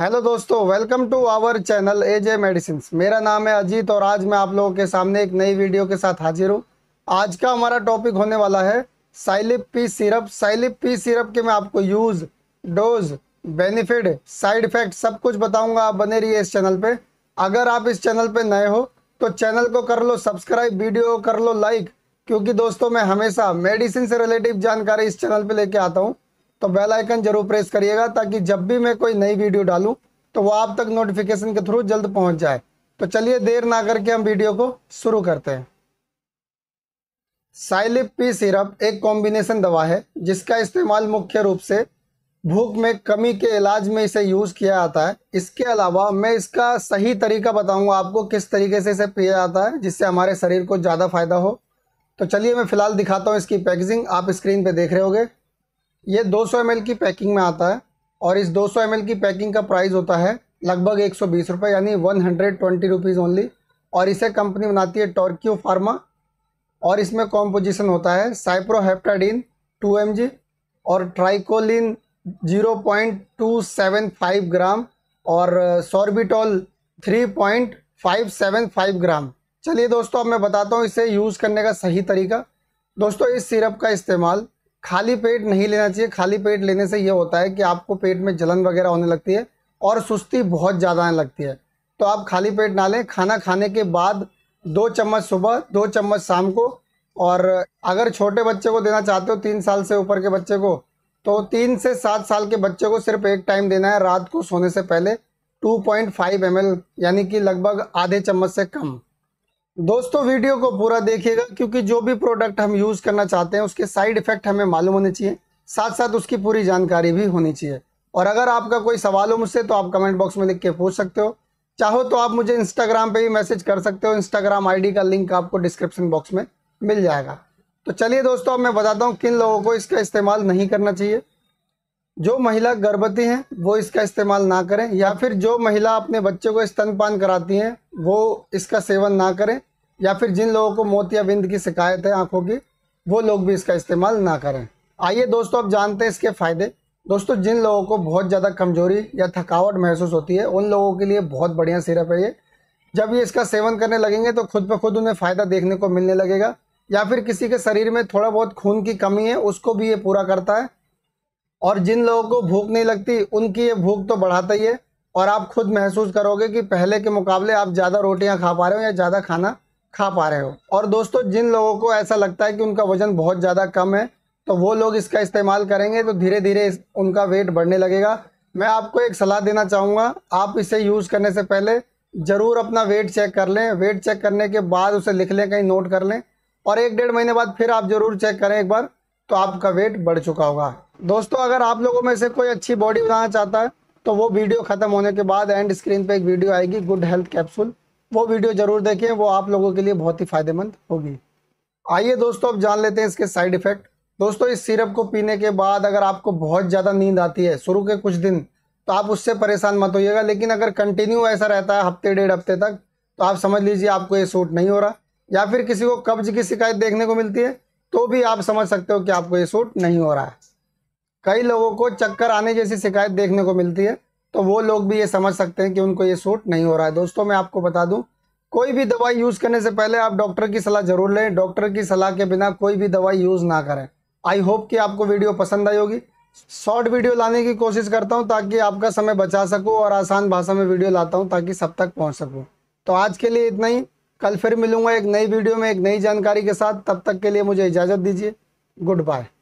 hello दोस्तों welcome to our channel AJ medicine मेरा नाम है अजीत और आज मैं आप लोगों के सामने एक नई वीडियो के साथ हाजिर हूँ आज का हमारा टॉपिक होने वाला है Cylip P syrup Cylip P syrup के मैं आपको use dose benefit side effect सब कुछ बताऊंगा आप बने रहिए इस चैनल पे अगर आप इस चैनल पे नए हो तो चैनल को कर लो सब्सक्राइब वीडियो कर लो लाइक क्योंकि दोस्तों मैं हमेशा मेडिसिन से रिलेटिव जानकारी इस चैनल पे लेके आता हूँ तो बेल आइकन जरूर प्रेस करिएगा ताकि जब भी मैं कोई नई वीडियो डालूं तो वो आप तक नोटिफिकेशन के थ्रू जल्द पहुंच जाए तो चलिए देर ना करके हम वीडियो को शुरू करते हैं साइलिप पी सिरप एक कॉम्बिनेशन दवा है जिसका इस्तेमाल मुख्य रूप से भूख में कमी के इलाज में इसे यूज़ किया जाता है इसके अलावा मैं इसका सही तरीका बताऊंगा आपको किस तरीके से इसे पिया जाता है जिससे हमारे शरीर को ज़्यादा फायदा हो तो चलिए मैं फ़िलहाल दिखाता हूँ इसकी पैकेजिंग आप स्क्रीन पे देख रहे होगे ये 200 सौ की पैकिंग में आता है और इस 200 सौ की पैकिंग का प्राइस होता है लगभग एक सौ यानी वन हंड्रेड ओनली और इसे कंपनी बनाती है टॉर्क्यो फार्मा और इसमें कॉम्पोजिशन होता है साइप्रोहेप्टाडीन टू एम और ट्राइकोलिन 0.275 ग्राम और सॉर्बिटॉल 3.575 ग्राम चलिए दोस्तों अब मैं बताता हूँ इसे यूज़ करने का सही तरीका दोस्तों इस सिरप का इस्तेमाल खाली पेट नहीं लेना चाहिए खाली पेट लेने से यह होता है कि आपको पेट में जलन वगैरह होने लगती है और सुस्ती बहुत ज़्यादा आने लगती है तो आप खाली पेट ना लें खाना खाने के बाद दो चम्मच सुबह दो चम्मच शाम को और अगर छोटे बच्चे को देना चाहते हो तीन साल से ऊपर के बच्चे को तो तीन से सात साल के बच्चे को सिर्फ एक टाइम देना है रात को सोने से पहले 2.5 पॉइंट यानी कि लगभग आधे चम्मच से कम दोस्तों वीडियो को पूरा देखिएगा क्योंकि जो भी प्रोडक्ट हम यूज करना चाहते हैं उसके साइड इफेक्ट हमें मालूम होने चाहिए साथ साथ उसकी पूरी जानकारी भी होनी चाहिए और अगर आपका कोई सवाल हो मुझसे तो आप कमेंट बॉक्स में लिख के पूछ सकते हो चाहो तो आप मुझे इंस्टाग्राम पे भी मैसेज कर सकते हो इंस्टाग्राम आईडी का लिंक आपको डिस्क्रिप्शन बॉक्स में मिल जाएगा तो चलिए दोस्तों अब मैं बताता हूँ किन लोगों को इसका इस्तेमाल नहीं करना चाहिए जो महिला गर्भवती हैं वो इसका इस्तेमाल ना करें या फिर जो महिला अपने बच्चे को स्तनपान कराती हैं वो इसका सेवन ना करें या फिर जिन लोगों को मोतियाबिंद की शिकायत है आँखों की वो लोग भी इसका इस्तेमाल ना करें आइए दोस्तों अब जानते हैं इसके फ़ायदे दोस्तों जिन लोगों को बहुत ज़्यादा कमजोरी या थकावट महसूस होती है उन लोगों के लिए बहुत बढ़िया सिरप है ये जब ये इसका सेवन करने लगेंगे तो खुद ब खुद उन्हें फ़ायदा देखने को मिलने लगेगा या फिर किसी के शरीर में थोड़ा बहुत खून की कमी है उसको भी ये पूरा करता है और जिन लोगों को भूख नहीं लगती उनकी ये भूख तो बढ़ाता ही है और आप खुद महसूस करोगे कि पहले के मुकाबले आप ज़्यादा रोटियां खा पा रहे हो या ज़्यादा खाना खा पा रहे हो और दोस्तों जिन लोगों को ऐसा लगता है कि उनका वज़न बहुत ज़्यादा कम है तो वो लोग इसका इस्तेमाल करेंगे तो धीरे धीरे उनका वेट बढ़ने लगेगा मैं आपको एक सलाह देना चाहूँगा आप इसे यूज़ करने से पहले ज़रूर अपना वेट चेक कर लें वेट चेक करने के बाद उसे लिख लें कहीं नोट कर लें और एक डेढ़ महीने बाद फिर आप ज़रूर चेक करें एक बार तो आपका वेट बढ़ चुका होगा दोस्तों अगर आप लोगों में से कोई अच्छी बॉडी बनाना चाहता है तो वो वीडियो ख़त्म होने के बाद एंड स्क्रीन पे एक वीडियो आएगी गुड हेल्थ कैप्सूल वो वीडियो ज़रूर देखें वो आप लोगों के लिए बहुत ही फ़ायदेमंद होगी आइए दोस्तों अब जान लेते हैं इसके साइड इफ़ेक्ट दोस्तों इस सिरप को पीने के बाद अगर आपको बहुत ज़्यादा नींद आती है शुरू के कुछ दिन तो आप उससे परेशान मत होइएगा लेकिन अगर कंटिन्यू ऐसा रहता है हफ्ते डेढ़ हफ्ते तक तो आप समझ लीजिए आपको ये सूट नहीं हो रहा या फिर किसी को कब्ज की शिकायत देखने को मिलती है तो भी आप समझ सकते हो कि आपको ये सूट नहीं हो रहा है कई लोगों को चक्कर आने जैसी शिकायत देखने को मिलती है तो वो लोग भी ये समझ सकते हैं कि उनको ये सूट नहीं हो रहा है दोस्तों मैं आपको बता दूं कोई भी दवाई यूज़ करने से पहले आप डॉक्टर की सलाह जरूर लें डॉक्टर की सलाह के बिना कोई भी दवाई यूज़ ना करें आई होप कि आपको वीडियो पसंद आई होगी शॉर्ट वीडियो लाने की कोशिश करता हूं ताकि आपका समय बचा सकूं और आसान भाषा में वीडियो लाता हूं ताकि सब तक पहुंच सकूं तो आज के लिए इतना ही कल फिर मिलूंगा एक नई वीडियो में एक नई जानकारी के साथ तब तक के लिए मुझे इजाज़त दीजिए गुड बाय